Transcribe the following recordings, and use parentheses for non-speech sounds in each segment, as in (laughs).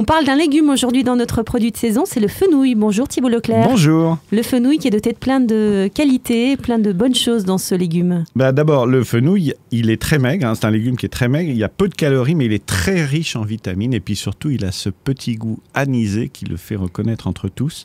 On parle d'un légume aujourd'hui dans notre produit de saison, c'est le fenouil. Bonjour Thibault Leclerc. Bonjour. Le fenouil qui est doté de plein de qualités, plein de bonnes choses dans ce légume. Bah D'abord, le fenouil, il est très maigre. Hein. C'est un légume qui est très maigre. Il y a peu de calories, mais il est très riche en vitamines. Et puis surtout, il a ce petit goût anisé qui le fait reconnaître entre tous.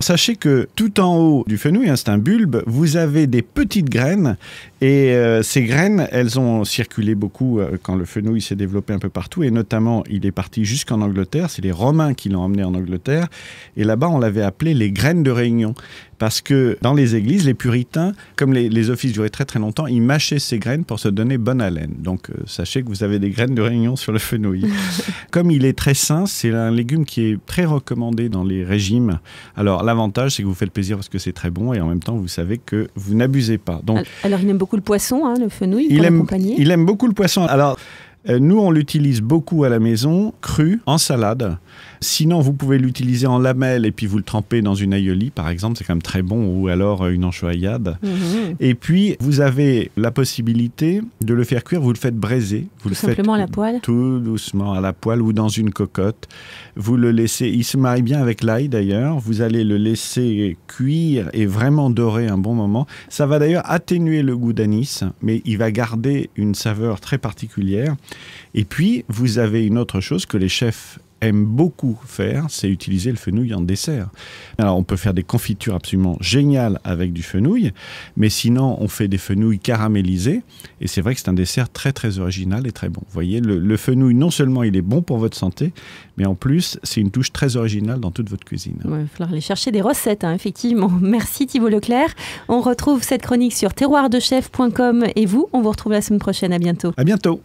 Sachez que tout en haut du fenouil, hein, c'est un bulbe, vous avez des petites graines. Et euh, ces graines, elles ont circulé beaucoup euh, quand le fenouil s'est développé un peu partout. Et notamment, il est parti jusqu'en Angleterre c'est les Romains qui l'ont emmené en Angleterre, et là-bas on l'avait appelé les graines de réunion, parce que dans les églises, les puritains, comme les, offices duraient très très longtemps, ils mâchaient ces graines pour se donner bonne haleine. Donc euh, sachez que vous avez des graines de réunion sur le fenouil. (laughs) comme il est très sain, c'est un légume qui est très recommandé dans les régimes. Alors l'avantage, c'est que vous faites plaisir parce que c'est très bon, et en même temps vous savez que vous n'abusez pas. Donc, alors il aime beaucoup le poisson, hein, le fenouil, il pour aime, Il aime beaucoup le poisson. Alors euh, nous, on l'utilise beaucoup à la maison, cru, en salade. Sinon, vous pouvez l'utiliser en lamelles et puis vous le trempez dans une aïoli, par exemple, c'est quand même très bon, ou alors euh, une anchoaillade. Mhm. Et puis, vous avez la possibilité de le faire cuire, vous le faites braiser. Vous le simplement à la poêle Tout doucement à la poêle ou dans une cocotte. Vous le laissez, il se marie bien avec l'ail d'ailleurs, vous allez le laisser cuire et vraiment dorer un bon moment. Ça va d'ailleurs atténuer le goût d'anis, mais il va garder une saveur très particulière. Et puis, vous avez une autre chose que les chefs aiment beaucoup faire, c'est utiliser le fenouil en dessert. Alors on peut faire des confitures absolument géniales avec du fenouil, mais sinon on fait des fenouils caramélisés, et c'est vrai que c'est un dessert très très original et très bon. Vous voyez, le, fenouil, non seulement il est bon pour votre santé, mais en plus c'est une touche très originale dans toute votre cuisine. Ouais, il va falloir aller chercher des recettes, hein, effectivement. (laughs) Merci Thibault Leclerc. On retrouve cette chronique sur terroirdechef.com, et vous, on vous retrouve la semaine prochaine. À bientôt. À bientôt.